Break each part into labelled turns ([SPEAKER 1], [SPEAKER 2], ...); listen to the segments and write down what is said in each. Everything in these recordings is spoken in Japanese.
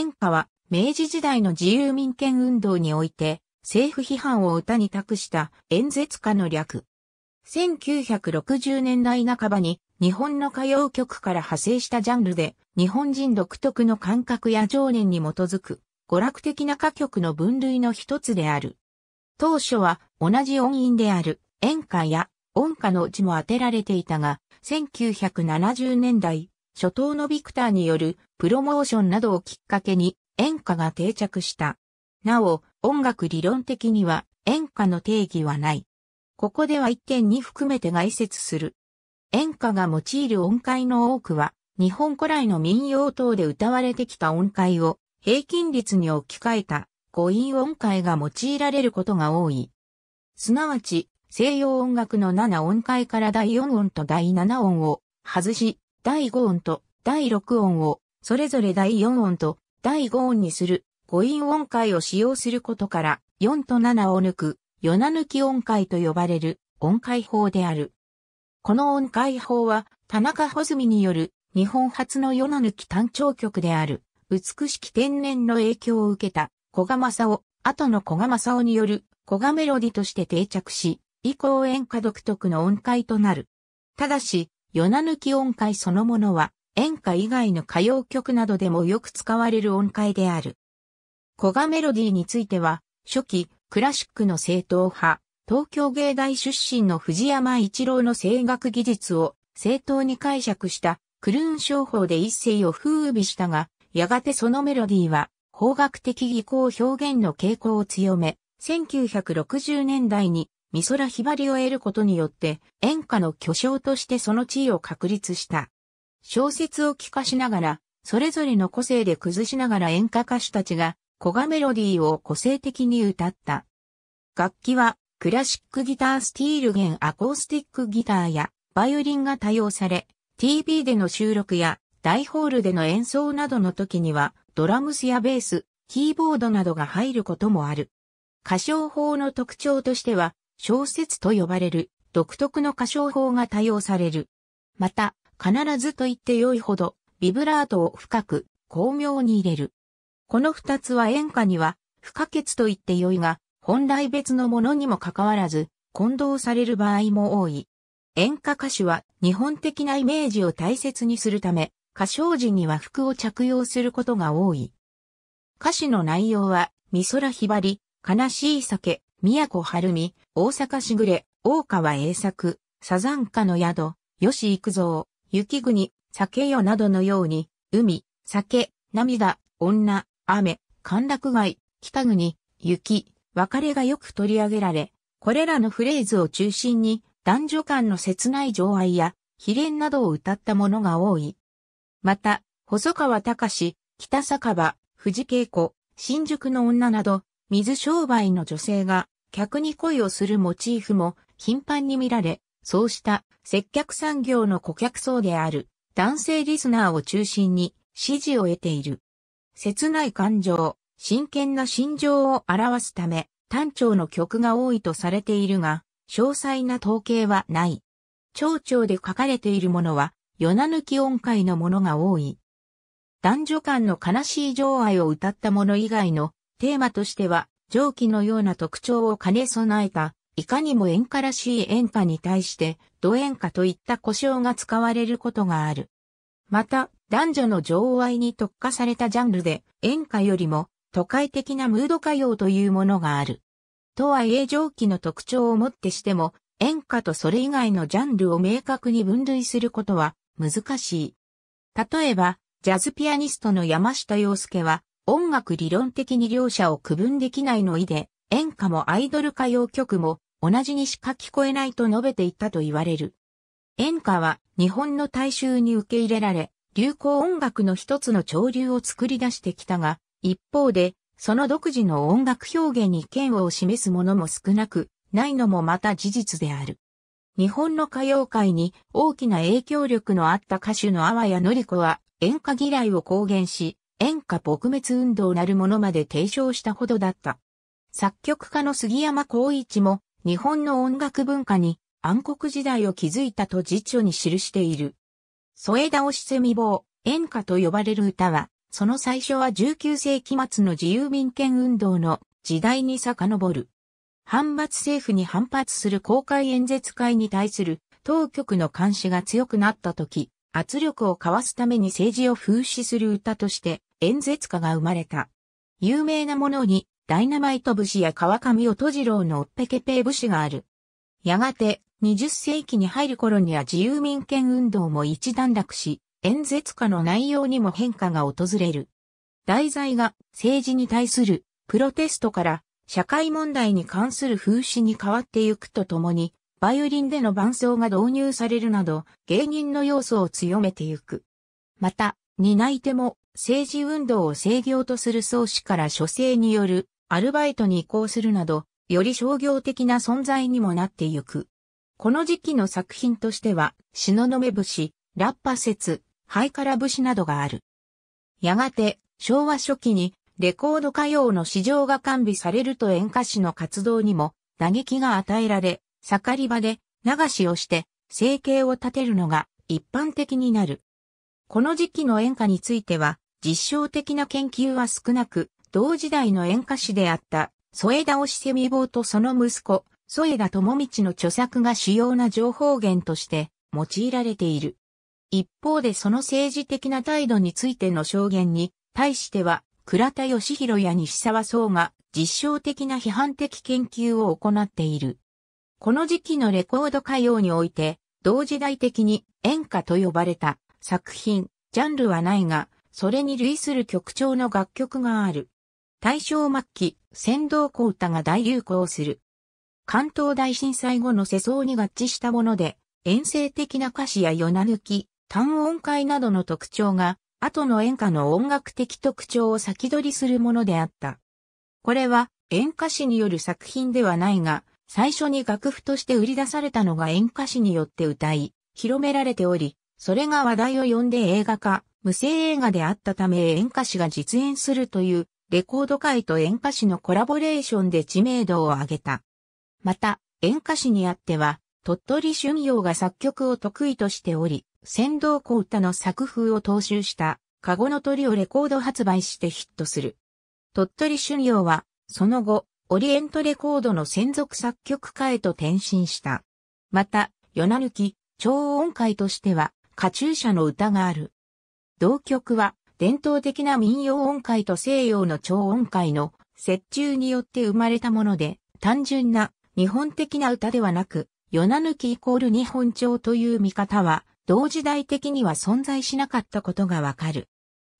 [SPEAKER 1] 演歌は明治時代の自由民権運動において政府批判を歌に託した演説家の略。1960年代半ばに日本の歌謡曲から派生したジャンルで日本人独特の感覚や情念に基づく娯楽的な歌曲の分類の一つである。当初は同じ音韻である演歌や音歌の字も当てられていたが1970年代初頭のビクターによるプロモーションなどをきっかけに演歌が定着した。なお、音楽理論的には演歌の定義はない。ここでは一点に含めて外説する。演歌が用いる音階の多くは、日本古来の民謡等で歌われてきた音階を平均率に置き換えた五音音階が用いられることが多い。すなわち、西洋音楽の7音階から第4音と第7音を外し、第5音と第6音を、それぞれ第4音と第5音にする五音音階を使用することから、4と7を抜く、4な抜き音階と呼ばれる音階法である。この音階法は、田中穂積による日本初の世な抜き単調曲である、美しき天然の影響を受けた、小賀正夫、後の小賀正夫による小賀メロディとして定着し、以降演歌独特の音階となる。ただし、ヨナ抜き音階そのものは、演歌以外の歌謡曲などでもよく使われる音階である。古賀メロディーについては、初期、クラシックの正統派、東京芸大出身の藤山一郎の声楽技術を正当に解釈したクルーン商法で一世を風靡したが、やがてそのメロディーは方学的技巧表現の傾向を強め、1960年代に美空ひばりを得ることによって、演歌の巨匠としてその地位を確立した。小説を聞かしながら、それぞれの個性で崩しながら演歌歌手たちが、小賀メロディーを個性的に歌った。楽器は、クラシックギタースティール弦アコースティックギターや、バイオリンが多用され、TV での収録や、大ホールでの演奏などの時には、ドラムスやベース、キーボードなどが入ることもある。歌唱法の特徴としては、小説と呼ばれる独特の歌唱法が多用される。また、必ずと言って良いほど、ビブラートを深く、巧妙に入れる。この二つは演歌には、不可欠と言って良いが、本来別のものにもかかわらず、混同される場合も多い。演歌歌手は日本的なイメージを大切にするため、歌唱時には服を着用することが多い。歌詞の内容は、美空ひばり、悲しい酒、宮古晴美、大阪しぐれ、大川栄作、サザンカの宿、吉幾三、雪国、酒よなどのように、海、酒、涙、女、雨、歓楽街、北国、雪、別れがよく取り上げられ、これらのフレーズを中心に、男女間の切ない情愛や、秘恋などを歌ったものが多い。また、細川隆、北酒場、藤稽子、新宿の女など、水商売の女性が客に恋をするモチーフも頻繁に見られ、そうした接客産業の顧客層である男性リスナーを中心に支持を得ている。切ない感情、真剣な心情を表すため、単調の曲が多いとされているが、詳細な統計はない。蝶々で書かれているものは、夜な抜き音階のものが多い。男女間の悲しい情愛を歌ったもの以外のテーマとしては、上記のような特徴を兼ね備えた、いかにも演歌らしい演歌に対して、土演歌といった呼称が使われることがある。また、男女の情愛に特化されたジャンルで、演歌よりも都会的なムード歌謡というものがある。とはいえ上記の特徴をもってしても、演歌とそれ以外のジャンルを明確に分類することは難しい。例えば、ジャズピアニストの山下洋介は、音楽理論的に両者を区分できないの意で、演歌もアイドル歌謡曲も同じにしか聞こえないと述べていたと言われる。演歌は日本の大衆に受け入れられ、流行音楽の一つの潮流を作り出してきたが、一方で、その独自の音楽表現に嫌悪を示すものも少なく、ないのもまた事実である。日本の歌謡界に大きな影響力のあった歌手の阿波谷のり子は演歌嫌いを公言し、演歌撲滅運動なるものまで提唱したほどだった。作曲家の杉山孝一も、日本の音楽文化に暗黒時代を築いたと辞書に記している。添え倒しせみ棒、演歌と呼ばれる歌は、その最初は19世紀末の自由民権運動の時代に遡る。反発政府に反発する公開演説会に対する当局の監視が強くなった時、圧力をかわすために政治を風刺する歌として演説家が生まれた。有名なものに、ダイナマイト武士や川上音次郎のオッペケペ士がある。やがて、20世紀に入る頃には自由民権運動も一段落し、演説家の内容にも変化が訪れる。題材が政治に対するプロテストから社会問題に関する風刺に変わってゆくとともに、バイオリンでの伴奏が導入されるなど、芸人の要素を強めてゆく。また、担い手も政治運動を制業とする創始から書生によるアルバイトに移行するなど、より商業的な存在にもなってゆく。この時期の作品としては、のめ節、ラッパ節、ハイカラ節などがある。やがて、昭和初期に、レコード歌謡の市場が完備されると演歌師の活動にも打撃が与えられ、盛り場で流しをして生計を立てるのが一般的になる。この時期の演歌については、実証的な研究は少なく、同時代の演歌師であった、添田セミ坊とその息子、添田友道の著作が主要な情報源として用いられている。一方でその政治的な態度についての証言に、対しては、倉田義弘や西沢総が実証的な批判的研究を行っている。この時期のレコード歌謡において、同時代的に演歌と呼ばれた作品、ジャンルはないが、それに類する曲調の楽曲がある。大正末期、先導光太が大流行する。関東大震災後の世相に合致したもので、遠征的な歌詞や夜な抜き、単音階などの特徴が、後の演歌の音楽的特徴を先取りするものであった。これは演歌詞による作品ではないが、最初に楽譜として売り出されたのが演歌詞によって歌い、広められており、それが話題を呼んで映画化、無声映画であったため演歌詞が実演するというレコード界と演歌詞のコラボレーションで知名度を上げた。また、演歌詞にあっては、鳥取春陽が作曲を得意としており、先導小歌の作風を踏襲した、カゴの鳥をレコード発売してヒットする。鳥取春陽は、その後、オリエントレコードの専属作曲家へと転身した。また、夜な抜き、超音階としては、カチューシャの歌がある。同曲は伝統的な民謡音階と西洋の超音階の折衷によって生まれたもので、単純な日本的な歌ではなく、夜な抜きイコール日本調という見方は、同時代的には存在しなかったことがわかる。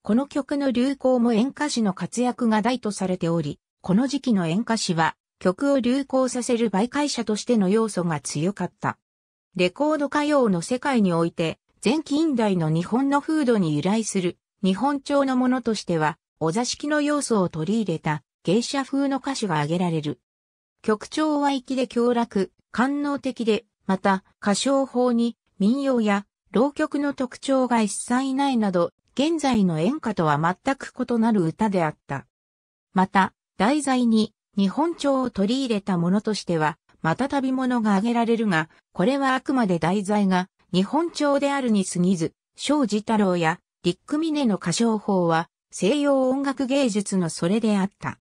[SPEAKER 1] この曲の流行も演歌詞の活躍が大とされており、この時期の演歌詞は曲を流行させる媒介者としての要素が強かった。レコード歌謡の世界において前近代の日本の風土に由来する日本調のものとしては、お座敷の要素を取り入れた芸者風の歌手が挙げられる。曲調は粋で強楽、官能的で、また歌唱法に民謡や浪曲の特徴が一切ないなど、現在の演歌とは全く異なる歌であった。また、題材に日本調を取り入れたものとしては、また旅物が挙げられるが、これはあくまで題材が日本調であるに過ぎず、庄司太郎やリック・ミネの歌唱法は西洋音楽芸術のそれであった。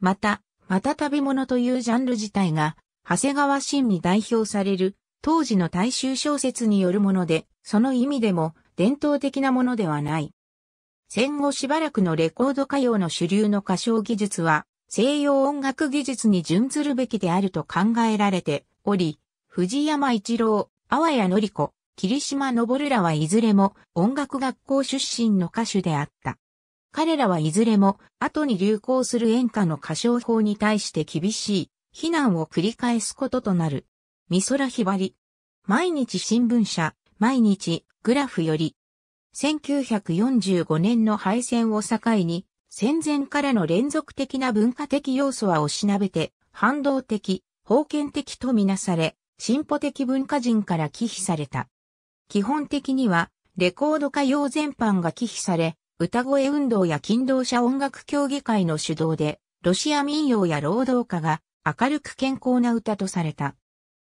[SPEAKER 1] また、また旅物というジャンル自体が、長谷川真に代表される当時の大衆小説によるもので、その意味でも伝統的なものではない。戦後しばらくのレコード歌謡の主流の歌唱技術は、西洋音楽技術に準ずるべきであると考えられており、藤山一郎、阿波谷のり子、霧島昇らはいずれも音楽学校出身の歌手であった。彼らはいずれも後に流行する演歌の歌唱法に対して厳しい非難を繰り返すこととなる。美空ひばり。毎日新聞社、毎日グラフより。1945年の敗戦を境に、戦前からの連続的な文化的要素はおしなべて、反動的、封建的とみなされ、進歩的文化人から忌避された。基本的には、レコード歌謡全般が忌避され、歌声運動や勤労者音楽協議会の主導で、ロシア民謡や労働歌が明るく健康な歌とされた。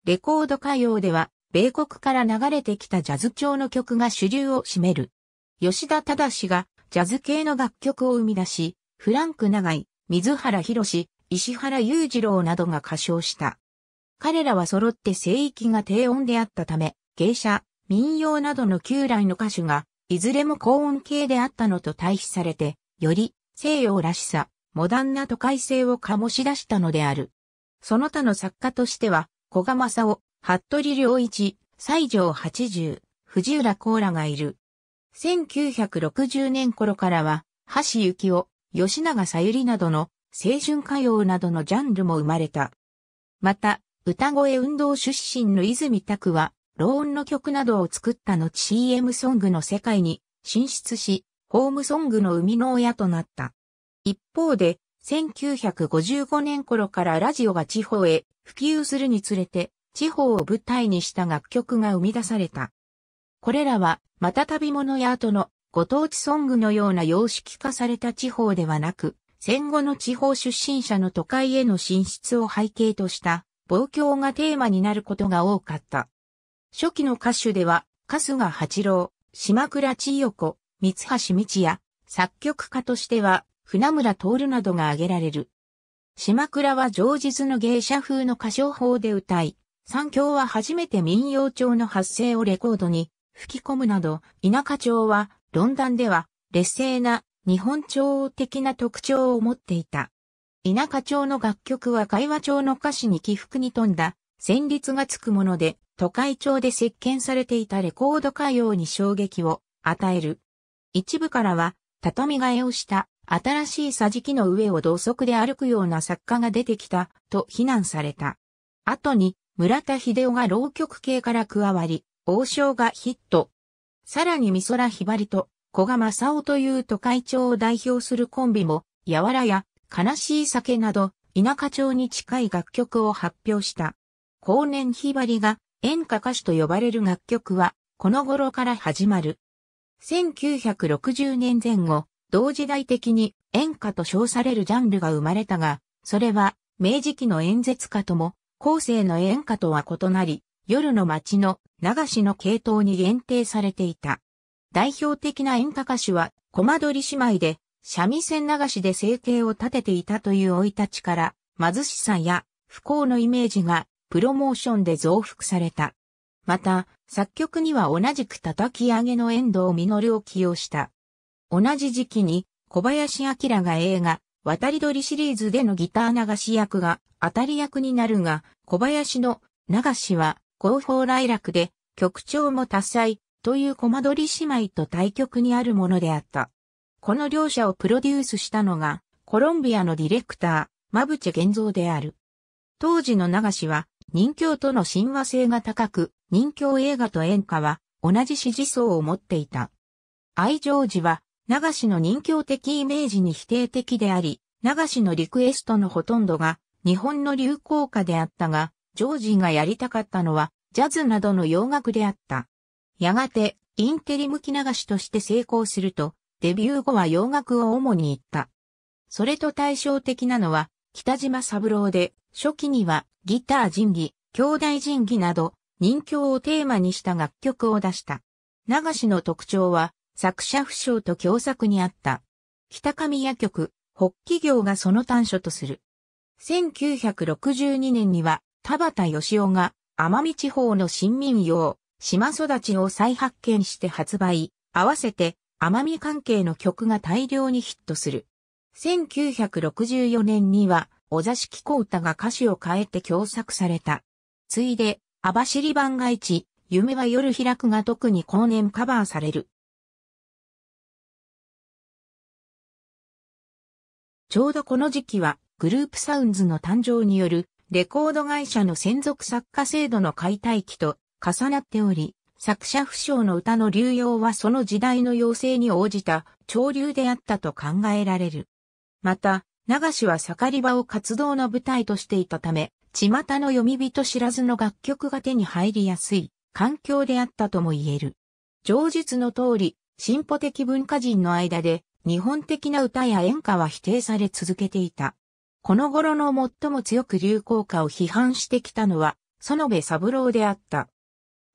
[SPEAKER 1] レコード歌謡では、米国から流れてきたジャズ調の曲が主流を占める。吉田忠がジャズ系の楽曲を生み出し、フランク長井、水原博石原裕次郎などが歌唱した。彼らは揃って聖域が低音であったため、芸者、民謡などの旧来の歌手が、いずれも高音系であったのと対比されて、より西洋らしさ、モダンな都会性を醸し出したのである。その他の作家としては、小賀正夫、服部良一、西条八十、藤浦幸らがいる。1960年頃からは、橋幸夫、吉永さゆりなどの青春歌謡などのジャンルも生まれた。また、歌声運動出身の泉拓は、ローンの曲などを作った後 CM ソングの世界に進出し、ホームソングの生みの親となった。一方で、1955年頃からラジオが地方へ普及するにつれて、地方を舞台にした楽曲が生み出された。これらは、また旅物や後のご当地ソングのような様式化された地方ではなく、戦後の地方出身者の都会への進出を背景とした、望郷がテーマになることが多かった。初期の歌手では、春日八郎、島倉千代子、三橋道也、作曲家としては、船村徹などが挙げられる。島倉は上日の芸者風の歌唱法で歌い、三京は初めて民謡調の発声をレコードに吹き込むなど、田舎調は、論壇では、劣勢な日本調的な特徴を持っていた。田舎調の楽曲は会話調の歌詞に起伏に富んだ、旋律がつくもので、都会町で席巻されていたレコード歌謡に衝撃を与える。一部からは、畳替えをした新しい桟敷の上を同足で歩くような作家が出てきたと非難された。後に村田秀夫が浪曲系から加わり、王将がヒット。さらに美空ひばりと古賀正夫という都会町を代表するコンビも、やわらや悲しい酒など田舎町に近い楽曲を発表した。後年ひばりが演歌歌手と呼ばれる楽曲は、この頃から始まる。1960年前後、同時代的に演歌と称されるジャンルが生まれたが、それは、明治期の演説家とも、後世の演歌とは異なり、夜の街の流しの系統に限定されていた。代表的な演歌歌手は、コマドり姉妹で、三味線流しで生計を立てていたという老いたちから、貧しさや不幸のイメージがプロモーションで増幅された。また、作曲には同じく叩き上げの遠藤実を起用した。同じ時期に小林明が映画、渡り鳥シリーズでのギター流し役が当たり役になるが、小林の流しは広報来楽で曲調も多彩というコマ撮り姉妹と対局にあるものであった。この両者をプロデュースしたのがコロンビアのディレクター、マブチェゲンゾーである。当時の流しは人教との親和性が高く、人教映画と演歌は同じ支持層を持っていた。愛情時は、流しの人教的イメージに否定的であり、流しのリクエストのほとんどが日本の流行歌であったが、ジョージがやりたかったのはジャズなどの洋楽であった。やがてインテリ向き流しとして成功すると、デビュー後は洋楽を主に言った。それと対照的なのは北島三郎で、初期にはギター人技、兄弟人技など、人気をテーマにした楽曲を出した。流しの特徴は、作者不詳と共作にあった。北上屋曲、北企業がその短所とする。1962年には、田畑義雄が、奄美地方の新民謡、島育ちを再発見して発売、合わせて、奄美関係の曲が大量にヒットする。1964年には、お座敷小歌が歌詞を変えて共作された。ついで、網走番外地、夢は夜開くが特に後年カバーされる。ちょうどこの時期は、グループサウンズの誕生による、レコード会社の専属作家制度の解体期と重なっており、作者不詳の歌の流用はその時代の要請に応じた潮流であったと考えられる。また、流しは盛り場を活動の舞台としていたため、巷の読み人知らずの楽曲が手に入りやすい環境であったとも言える。上述の通り、進歩的文化人の間で日本的な歌や演歌は否定され続けていた。この頃の最も強く流行歌を批判してきたのは、園部三郎であった。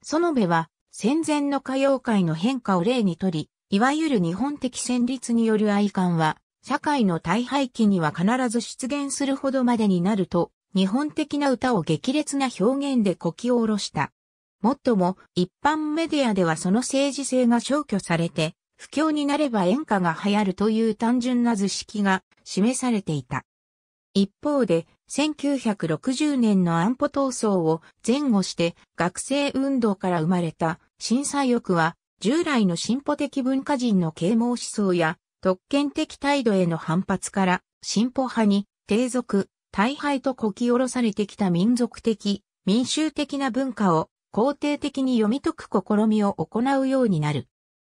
[SPEAKER 1] 園部は戦前の歌謡界の変化を例にとり、いわゆる日本的旋律による愛感は社会の大廃期には必ず出現するほどまでになると、日本的な歌を激烈な表現でこき下ろした。もっとも、一般メディアではその政治性が消去されて、不況になれば演歌が流行るという単純な図式が示されていた。一方で、1960年の安保闘争を前後して学生運動から生まれた震災欲は、従来の進歩的文化人の啓蒙思想や特権的態度への反発から、進歩派に、低俗、大敗とこき下ろされてきた民族的、民衆的な文化を肯定的に読み解く試みを行うようになる。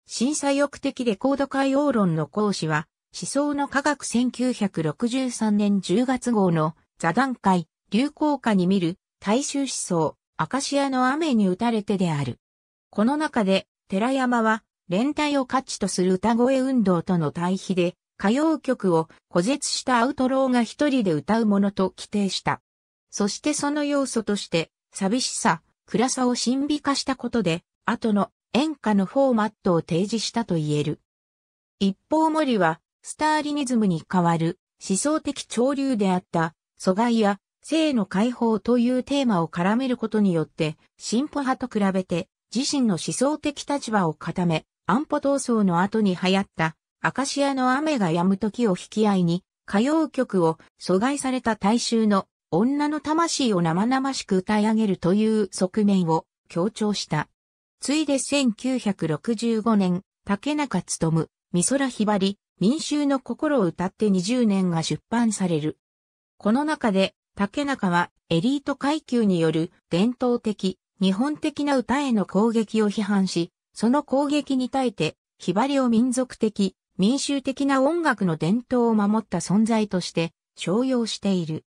[SPEAKER 1] 審査欲的レコード界応論の講師は、思想の科学1963年10月号の座談会、流行下に見る大衆思想、アカシアの雨に打たれてである。この中で、寺山は連帯を価値とする歌声運動との対比で、歌謡曲を孤絶したアウトローが一人で歌うものと規定した。そしてその要素として、寂しさ、暗さを神秘化したことで、後の演歌のフォーマットを提示したと言える。一方森は、スターリニズムに代わる思想的潮流であった、阻害や性の解放というテーマを絡めることによって、進歩派と比べて自身の思想的立場を固め、安保闘争の後に流行った、アカシアの雨が止む時を引き合いに、歌謡曲を阻害された大衆の女の魂を生々しく歌い上げるという側面を強調した。ついで1965年、竹中務、美空ひばり、民衆の心を歌って20年が出版される。この中で、竹中はエリート階級による伝統的、日本的な歌への攻撃を批判し、その攻撃に耐えて、ヒバリを民族的、民衆的な音楽の伝統を守った存在として、商用している。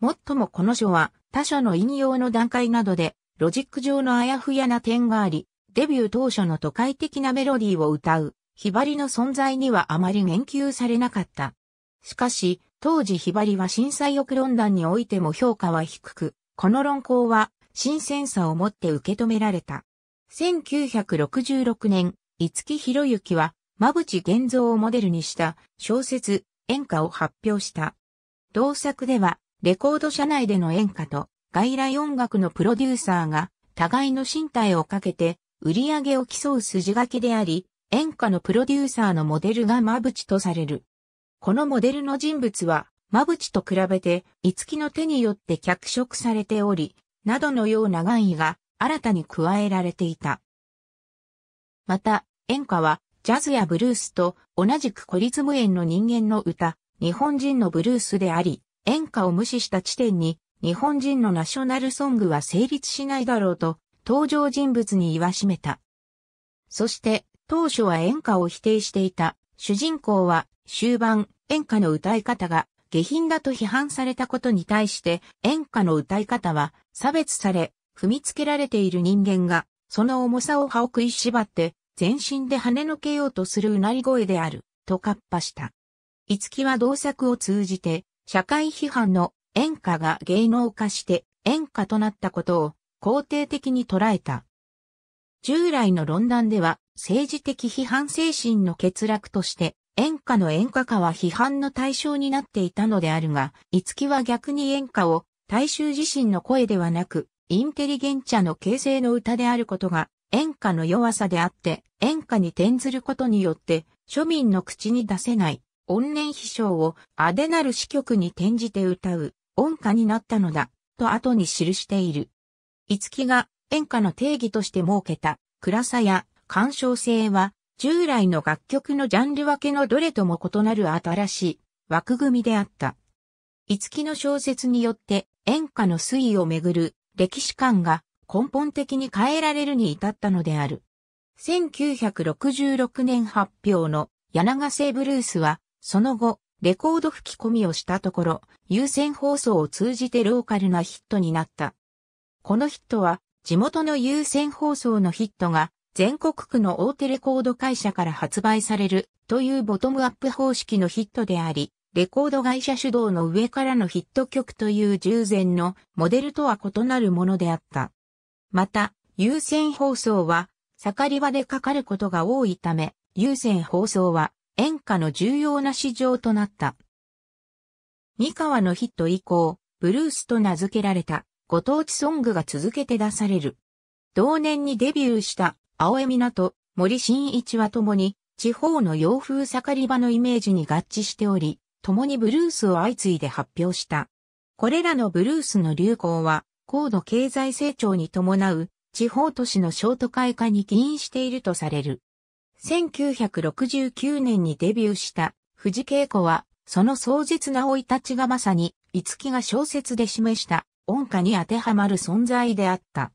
[SPEAKER 1] もっともこの書は、他書の引用の段階などで、ロジック上のあやふやな点があり、デビュー当初の都会的なメロディーを歌う、ヒバリの存在にはあまり言及されなかった。しかし、当時ヒバリは震災翼論壇においても評価は低く、この論考は、新鮮さをもって受け止められた。1966年、五木博之は、馬淵玄造をモデルにした小説、演歌を発表した。同作では、レコード社内での演歌と外来音楽のプロデューサーが互いの身体をかけて売り上げを競う筋書きであり、演歌のプロデューサーのモデルが馬淵とされる。このモデルの人物は、馬淵と比べて、五木の手によって脚色されており、などのような願意が新たに加えられていた。また、演歌は、ジャズやブルースと同じくコリズムの人間の歌、日本人のブルースであり、演歌を無視した地点に、日本人のナショナルソングは成立しないだろうと、登場人物に言わしめた。そして、当初は演歌を否定していた、主人公は、終盤、演歌の歌い方が下品だと批判されたことに対して、演歌の歌い方は差別され、踏みつけられている人間が、その重さを歯を食いしばって、全身で跳ねのけようとするうなり声である、とカッパした。五木は同作を通じて、社会批判の演歌が芸能化して演歌となったことを肯定的に捉えた。従来の論壇では政治的批判精神の欠落として演歌の演歌化は批判の対象になっていたのであるが、五木は逆に演歌を大衆自身の声ではなくインテリゲンチャの形成の歌であることが、演歌の弱さであって、演歌に転ずることによって、庶民の口に出せない、怨念秘唱を、あでなる詩曲に転じて歌う、音歌になったのだ、と後に記している。五木が演歌の定義として設けた、暗さや干渉性は、従来の楽曲のジャンル分けのどれとも異なる新しい枠組みであった。五木の小説によって演歌の推移をめぐる歴史観が根本的に変えられるに至ったのである。1966年発表の柳瀬ブルースは、その後、レコード吹き込みをしたところ、優先放送を通じてローカルなヒットになった。このヒットは、地元の優先放送のヒットが、全国区の大手レコード会社から発売されるというボトムアップ方式のヒットであり、レコード会社主導の上からのヒット曲という従前のモデルとは異なるものであった。また、優先放送は、盛り場でかかることが多いため、優先放送は演歌の重要な市場となった。三河のヒット以降、ブルースと名付けられたご当地ソングが続けて出される。同年にデビューした青江港、森新一はともに地方の洋風盛り場のイメージに合致しており、共にブルースを相次いで発表した。これらのブルースの流行は、高度経済成長に伴う地方都市のショート会化に起因しているとされる。1969年にデビューした藤恵子は、その壮絶な生い立ちがまさに、五木が小説で示した音歌に当てはまる存在であった。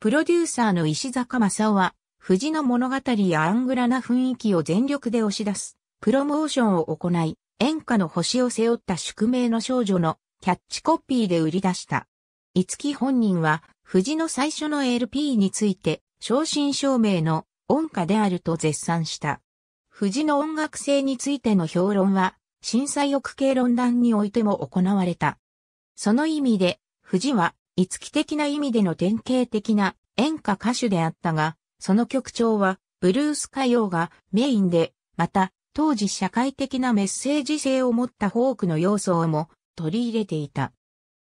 [SPEAKER 1] プロデューサーの石坂正夫は、藤の物語やアングラな雰囲気を全力で押し出す、プロモーションを行い、演歌の星を背負った宿命の少女のキャッチコピーで売り出した。いつき本人は、藤の最初の LP について、正真正銘の音歌であると絶賛した。藤の音楽性についての評論は、震災翼系論壇においても行われた。その意味で、藤は、五木的な意味での典型的な演歌歌手であったが、その曲調は、ブルース歌謡がメインで、また、当時社会的なメッセージ性を持ったフォークの要素をも取り入れていた。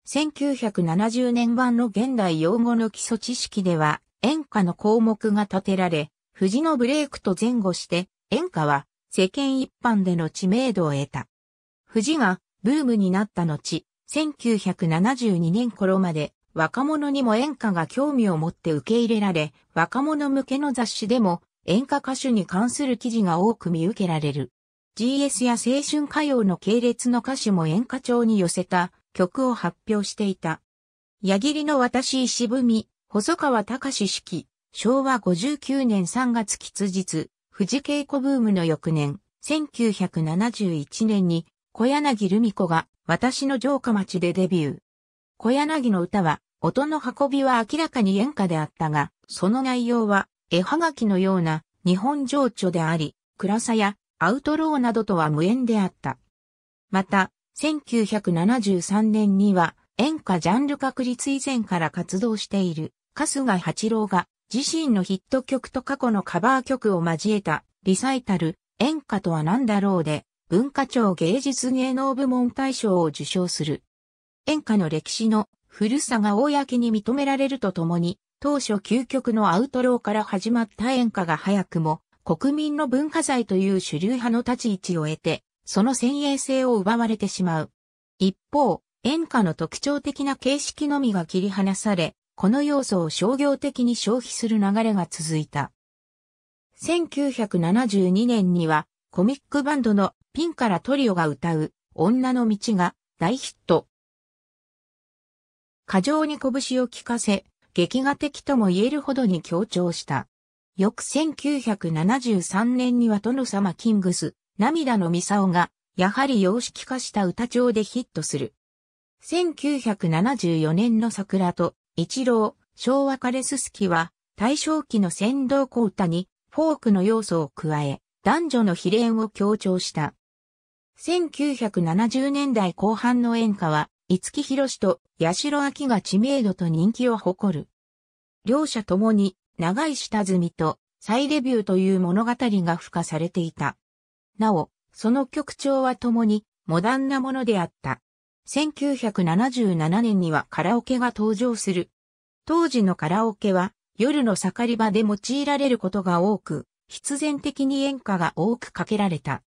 [SPEAKER 1] 1970年版の現代用語の基礎知識では演歌の項目が立てられ、藤のブレイクと前後して演歌は世間一般での知名度を得た。藤がブームになった後、1972年頃まで若者にも演歌が興味を持って受け入れられ、若者向けの雑誌でも演歌歌手に関する記事が多く見受けられる。GS や青春歌謡の系列の歌手も演歌調に寄せた曲を発表していた。矢切の私石み、細川隆式、昭和59年3月吉日、富士稽古ブームの翌年、1971年に小柳ルミ子が私の城下町でデビュー。小柳の歌は、音の運びは明らかに演歌であったが、その内容は絵はがきのような日本情緒であり、暗さやアウトローなどとは無縁であった。また、1973年には演歌ジャンル確立以前から活動している春日八郎が自身のヒット曲と過去のカバー曲を交えたリサイタル演歌とは何だろうで文化庁芸術芸能部門大賞を受賞する。演歌の歴史の古さが公に認められるとともに当初究極のアウトローから始まった演歌が早くも国民の文化財という主流派の立ち位置を得て、その先鋭性を奪われてしまう。一方、演歌の特徴的な形式のみが切り離され、この要素を商業的に消費する流れが続いた。1972年にはコミックバンドのピンからトリオが歌う女の道が大ヒット。過剰に拳を効かせ、劇画的とも言えるほどに強調した。翌1973年には殿様キングス、涙のミサオが、やはり様式化した歌帳でヒットする。1974年の桜と、一郎、昭和カレススキは、大正期の先導小歌に、フォークの要素を加え、男女の比例を強調した。1970年代後半の演歌は、五木ひろしと八代明が知名度と人気を誇る。両者ともに長い下積みと再レビューという物語が付加されていた。なお、その曲調はともにモダンなものであった。1977年にはカラオケが登場する。当時のカラオケは夜の盛り場で用いられることが多く、必然的に演歌が多くかけられた。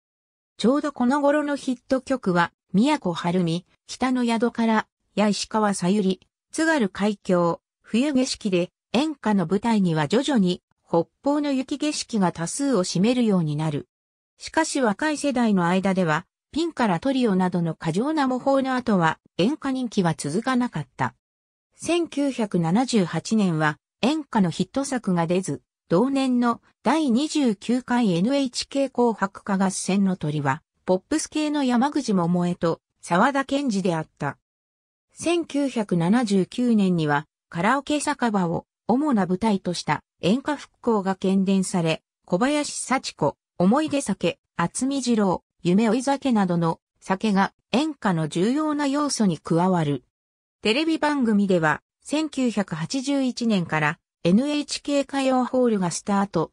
[SPEAKER 1] ちょうどこの頃のヒット曲は宮古晴美、北の宿から、や石川さゆり、津軽海峡、冬景色で、演歌の舞台には徐々に、北方の雪景色が多数を占めるようになる。しかし若い世代の間では、ピンからトリオなどの過剰な模倣の後は、演歌人気は続かなかった。1978年は、演歌のヒット作が出ず、同年の第29回 NHK 紅白歌合戦の鳥は、ポップス系の山口桃江と沢田健二であった。1979年にはカラオケ酒場を主な舞台とした演歌復興が喧伝され、小林幸子、思い出酒、厚見二郎、夢追い酒などの酒が演歌の重要な要素に加わる。テレビ番組では1981年から NHK 歌謡ホールがスタート。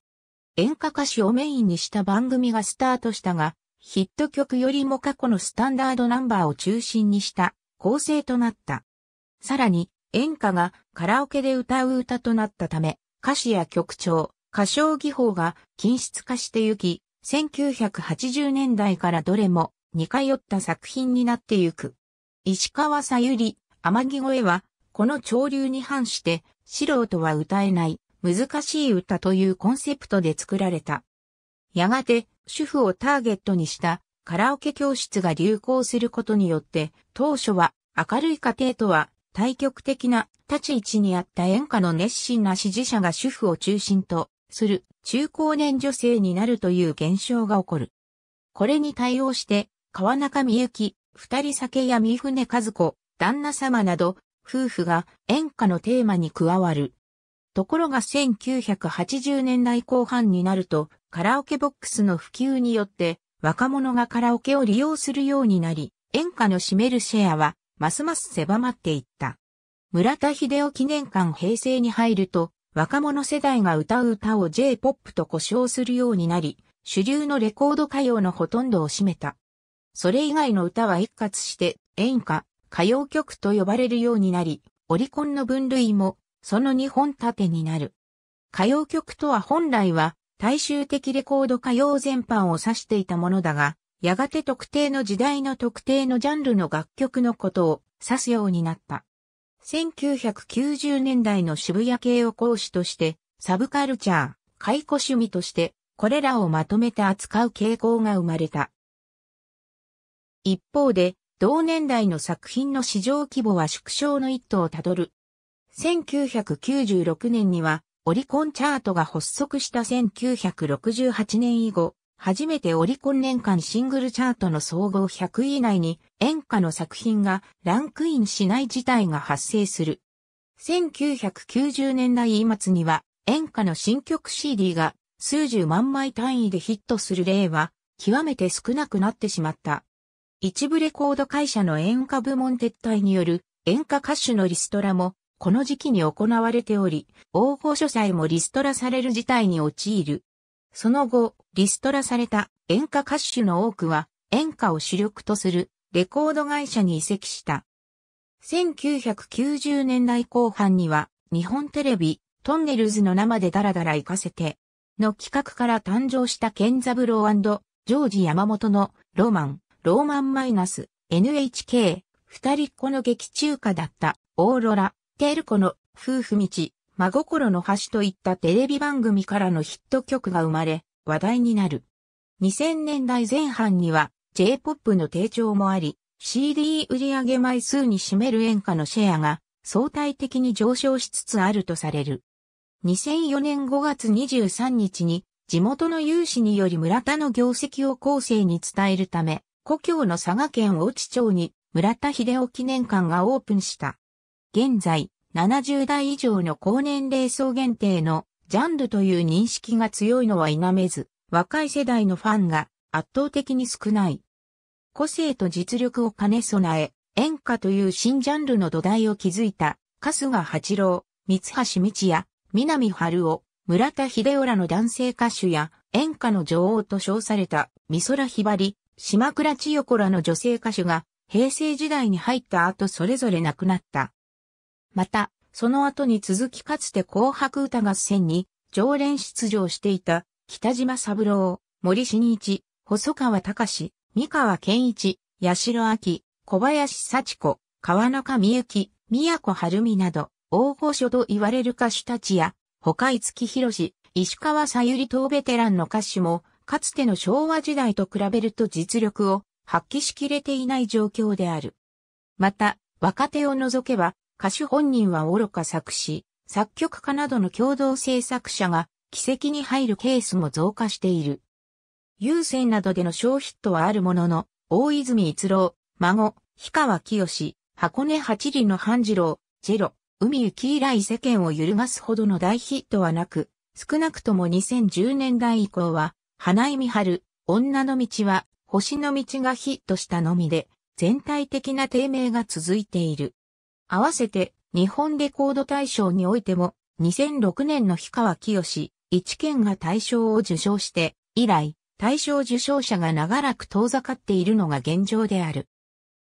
[SPEAKER 1] 演歌歌手をメインにした番組がスタートしたが、ヒット曲よりも過去のスタンダードナンバーを中心にした構成となった。さらに、演歌がカラオケで歌う歌となったため、歌詞や曲調、歌唱技法が均質化してゆき、1980年代からどれも似通った作品になってゆく。石川さゆり、天城越えは、この潮流に反して、素人は歌えない、難しい歌というコンセプトで作られた。やがて、主婦をターゲットにしたカラオケ教室が流行することによって、当初は明るい家庭とは対極的な立ち位置にあった演歌の熱心な支持者が主婦を中心とする中高年女性になるという現象が起こる。これに対応して、川中美幸、二人酒や三船和子、旦那様など、夫婦が演歌のテーマに加わる。ところが1980年代後半になると、カラオケボックスの普及によって若者がカラオケを利用するようになり、演歌の占めるシェアはますます狭まっていった。村田秀夫記念館平成に入ると、若者世代が歌う歌を J-POP と呼称するようになり、主流のレコード歌謡のほとんどを占めた。それ以外の歌は一括して演歌、歌謡曲と呼ばれるようになり、オリコンの分類もその2本立てになる。歌謡曲とは本来は大衆的レコード歌謡全般を指していたものだが、やがて特定の時代の特定のジャンルの楽曲のことを指すようになった。1990年代の渋谷系を講師として、サブカルチャー、解雇趣味として、これらをまとめて扱う傾向が生まれた。一方で、同年代の作品の市場規模は縮小の一途をたどる。1996年には、オリコンチャートが発足した1968年以後、初めてオリコン年間シングルチャートの総合100位以内に演歌の作品がランクインしない事態が発生する。1990年代末には演歌の新曲 CD が数十万枚単位でヒットする例は極めて少なくなってしまった。一部レコード会社の演歌部門撤退による演歌歌手のリストラもこの時期に行われており、応御書祭もリストラされる事態に陥る。その後、リストラされた演歌歌手の多くは、演歌を主力とするレコード会社に移籍した。1990年代後半には、日本テレビ、トンネルズの生でダラダラ行かせて、の企画から誕生したケンザブロージョージ山本のロマン、ローマンマイナス、NHK、二人っ子の劇中歌だったオーロラ、テルコの夫婦道、真心の橋といったテレビ番組からのヒット曲が生まれ、話題になる。2000年代前半には J-POP の定調もあり、CD 売上枚数に占める演歌のシェアが相対的に上昇しつつあるとされる。2004年5月23日に地元の有志により村田の業績を後世に伝えるため、故郷の佐賀県大地町に村田秀夫記念館がオープンした。現在、70代以上の高年齢層限定のジャンルという認識が強いのは否めず、若い世代のファンが圧倒的に少ない。個性と実力を兼ね備え、演歌という新ジャンルの土台を築いた、春日八郎、三橋道也、南春夫、村田秀夫らの男性歌手や、演歌の女王と称された、美空ひばり、島倉千代子らの女性歌手が、平成時代に入った後それぞれ亡くなった。また、その後に続きかつて紅白歌合戦に常連出場していた北島三郎、森新一、細川隆、三河健一、八代明、小林幸子、川中美幸、宮古春美など、大御所と言われる歌手たちや、他五木博士、石川さゆり等ベテランの歌手も、かつての昭和時代と比べると実力を発揮しきれていない状況である。また、若手を除けば、歌手本人は愚か作詞、作曲家などの共同制作者が、奇跡に入るケースも増加している。優先などでの小ヒットはあるものの、大泉逸郎、孫、氷川きよし、箱根八里の半次郎、ジェロ、海行き以来世間を揺るがすほどの大ヒットはなく、少なくとも2010年代以降は、花井美春、女の道は、星の道がヒットしたのみで、全体的な低迷が続いている。合わせて日本レコード大賞においても2006年の氷川きよし、一件が大賞を受賞して以来大賞受賞者が長らく遠ざかっているのが現状である。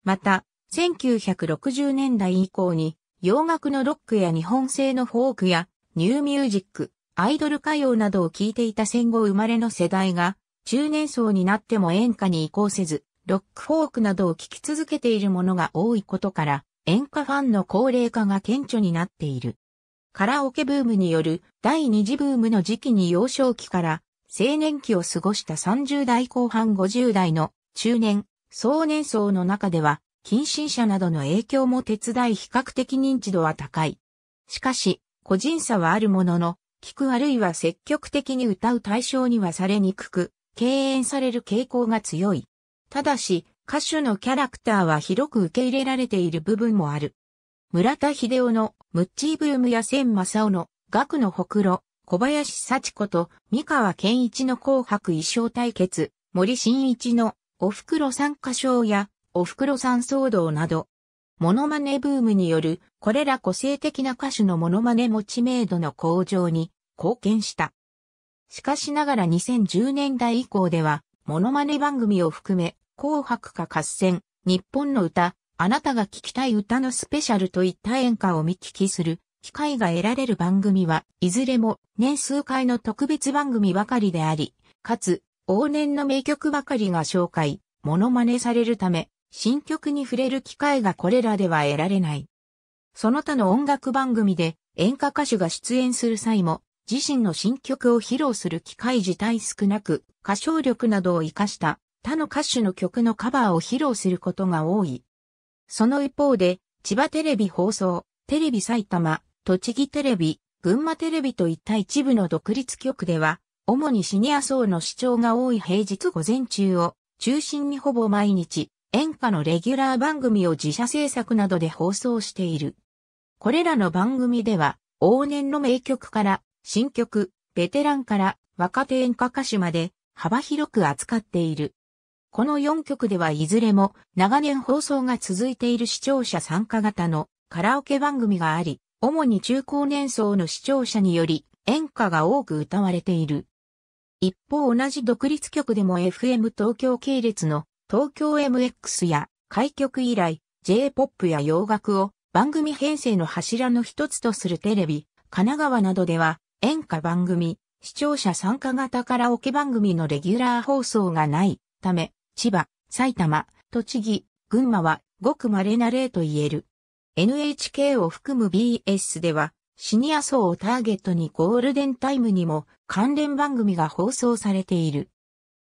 [SPEAKER 1] また、1960年代以降に洋楽のロックや日本製のフォークやニューミュージック、アイドル歌謡などを聴いていた戦後生まれの世代が中年層になっても演歌に移行せず、ロックフォークなどを聴き続けているものが多いことから、演歌ファンの高齢化が顕著になっている。カラオケブームによる第二次ブームの時期に幼少期から青年期を過ごした30代後半50代の中年、壮年層の中では、近親者などの影響も手伝い比較的認知度は高い。しかし、個人差はあるものの、聞くあるいは積極的に歌う対象にはされにくく、敬遠される傾向が強い。ただし、歌手のキャラクターは広く受け入れられている部分もある。村田秀夫のムッチーブームや千正夫の学のほくろ、小林幸子と三河健一の紅白衣装対決、森新一のお袋参歌唱やお袋ん騒動など、モノマネブームによるこれら個性的な歌手のモノマネ持ち名度の向上に貢献した。しかしながら2010年代以降では、モノマネ番組を含め、紅白歌合戦、日本の歌、あなたが聴きたい歌のスペシャルといった演歌を見聞きする機会が得られる番組はいずれも年数回の特別番組ばかりであり、かつ往年の名曲ばかりが紹介、モノマネされるため、新曲に触れる機会がこれらでは得られない。その他の音楽番組で演歌歌手が出演する際も自身の新曲を披露する機会自体少なく歌唱力などを活かした他の歌手の曲のカバーを披露することが多い。その一方で、千葉テレビ放送、テレビ埼玉、栃木テレビ、群馬テレビといった一部の独立局では、主にシニア層の視聴が多い平日午前中を中心にほぼ毎日、演歌のレギュラー番組を自社制作などで放送している。これらの番組では、往年の名曲から新曲、ベテランから若手演歌歌手まで幅広く扱っている。この4曲ではいずれも長年放送が続いている視聴者参加型のカラオケ番組があり、主に中高年層の視聴者により演歌が多く歌われている。一方同じ独立局でも FM 東京系列の東京 MX や開局以来 J-POP や洋楽を番組編成の柱の一つとするテレビ、神奈川などでは演歌番組、視聴者参加型カラオケ番組のレギュラー放送がないため、千葉、埼玉、栃木、群馬はごく稀な例と言える。NHK を含む BS では、シニア層をターゲットにゴールデンタイムにも関連番組が放送されている。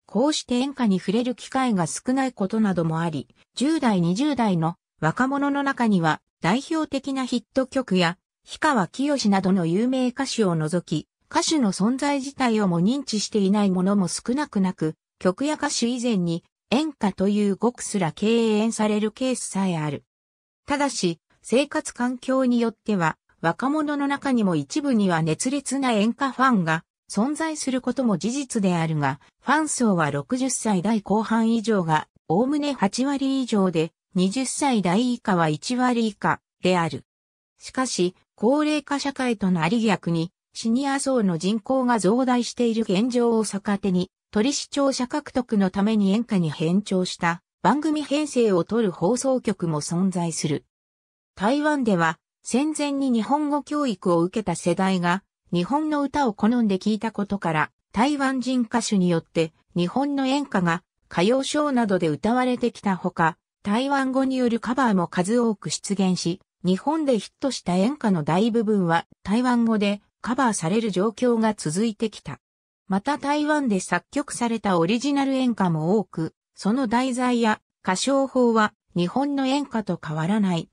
[SPEAKER 1] こうして演歌に触れる機会が少ないことなどもあり、10代20代の若者の中には代表的なヒット曲や、氷川きよしなどの有名歌手を除き、歌手の存在自体をも認知していないものも少なくなく、曲や歌手以前に演歌という語句すら敬遠されるケースさえある。ただし、生活環境によっては、若者の中にも一部には熱烈な演歌ファンが存在することも事実であるが、ファン層は60歳代後半以上が、おおむね8割以上で、20歳代以下は1割以下である。しかし、高齢化社会となり逆に、シニア層の人口が増大している現状を逆手に、鳥視庁舎獲得のために演歌に変調した番組編成を取る放送局も存在する。台湾では戦前に日本語教育を受けた世代が日本の歌を好んで聞いたことから台湾人歌手によって日本の演歌が歌謡ショーなどで歌われてきたほか台湾語によるカバーも数多く出現し日本でヒットした演歌の大部分は台湾語でカバーされる状況が続いてきた。また台湾で作曲されたオリジナル演歌も多く、その題材や歌唱法は日本の演歌と変わらない。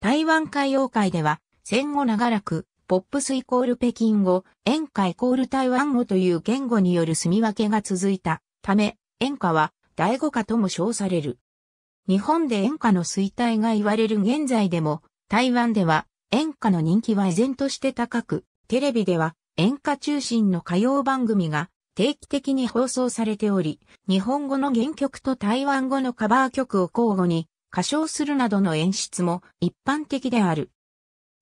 [SPEAKER 1] 台湾歌謡界では戦後長らくポップスイコール北京語、演歌イコール台湾語という言語による住み分けが続いたため、演歌は第五歌とも称される。日本で演歌の衰退が言われる現在でも、台湾では演歌の人気は依然として高く、テレビでは演歌中心の歌謡番組が定期的に放送されており、日本語の原曲と台湾語のカバー曲を交互に歌唱するなどの演出も一般的である。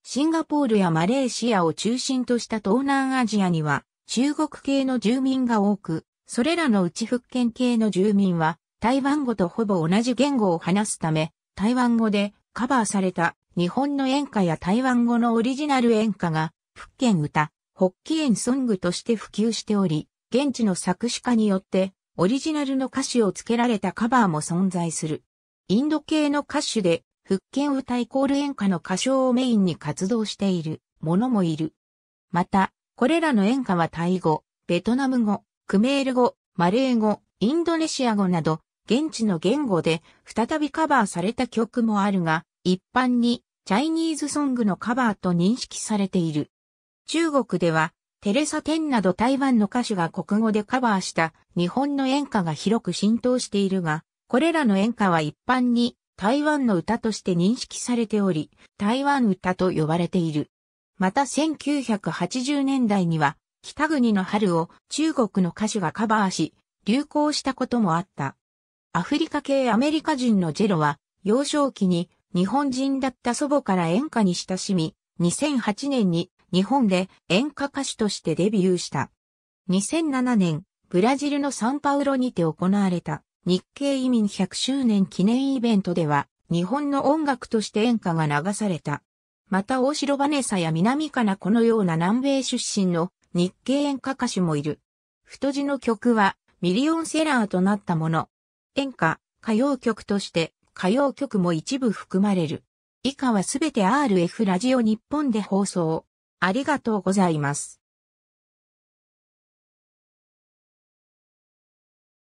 [SPEAKER 1] シンガポールやマレーシアを中心とした東南アジアには中国系の住民が多く、それらのうち福建系の住民は台湾語とほぼ同じ言語を話すため、台湾語でカバーされた日本の演歌や台湾語のオリジナル演歌が福建歌、ホッキエンソングとして普及しており、現地の作詞家によってオリジナルの歌詞を付けられたカバーも存在する。インド系の歌手で、復権歌イコール演歌の歌唱をメインに活動しているものもいる。また、これらの演歌はタイ語、ベトナム語、クメール語、マレー語、インドネシア語など、現地の言語で再びカバーされた曲もあるが、一般にチャイニーズソングのカバーと認識されている。中国では、テレサ・テンなど台湾の歌手が国語でカバーした日本の演歌が広く浸透しているが、これらの演歌は一般に台湾の歌として認識されており、台湾歌と呼ばれている。また1980年代には、北国の春を中国の歌手がカバーし、流行したこともあった。アフリカ系アメリカ人のジェロは、幼少期に日本人だった祖母から演歌に親しみ、2008年に日本で演歌歌手としてデビューした。2007年、ブラジルのサンパウロにて行われた日系移民100周年記念イベントでは、日本の音楽として演歌が流された。また大城バネサや南かなこのような南米出身の日系演歌歌手もいる。太字の曲はミリオンセラーとなったもの。演歌、歌謡曲として歌謡曲も一部含まれる。以下はすべて RF ラジオ日本で放送。ありがとうございます。